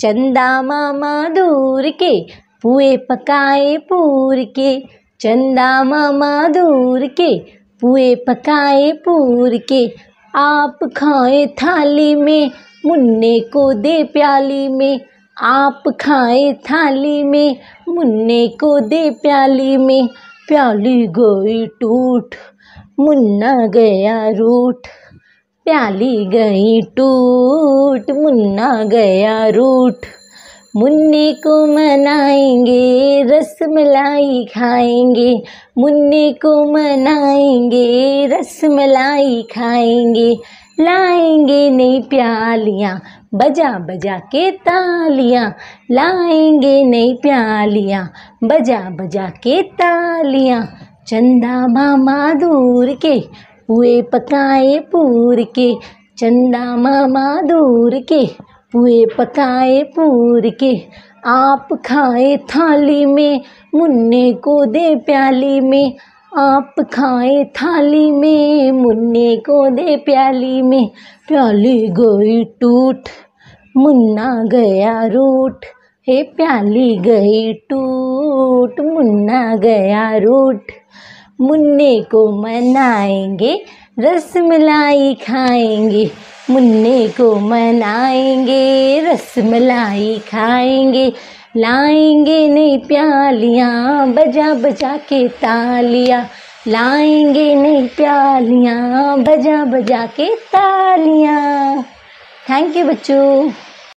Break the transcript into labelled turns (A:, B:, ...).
A: चंदा मामा दूर के पुए पकाए पूर के चंदा मामा दूर के पुए पकाए पूर के आप खाए थाली में मुन्ने को दे प्याली में आप खाए थाली में मुन्ने को दे प्याली में प्याली गई टूट मुन्ना गया रूठ प्याली गई टूट मुन्ना गया रूठ मुन्नी को मनाएंगे रस मलाई खाएंगे मुन्नी को मनाएंगे रस मलाई खाएंगे लाएंगे नई प्यालियाँ बजा बजा के तालियाँ लाएंगे नई प्यालियाँ बजा बजा के तालियाँ चंदा मामा दूर के पुए पकाए पूर के चंदा मामा दूर के पुए पकाए पूर के आप खाए थाली में मुन्ने को दे प्याली में आप खाए थाली में मुन्ने को दे प्याली में प्याली गई टूट मुन्ना गया रूट हे प्याली गई टूट मुन्ना गया रूट मुन्ने को मनाएंगे मलाई खाएंगे मुन्ने को मनाएंगे मलाई खाएंगे लाएंगे नई प्यालियाँ बजा बजा के तालियाँ लाएंगे नई प्यालियाँ बजा बजा के तालियाँ थैंक यू बच्चों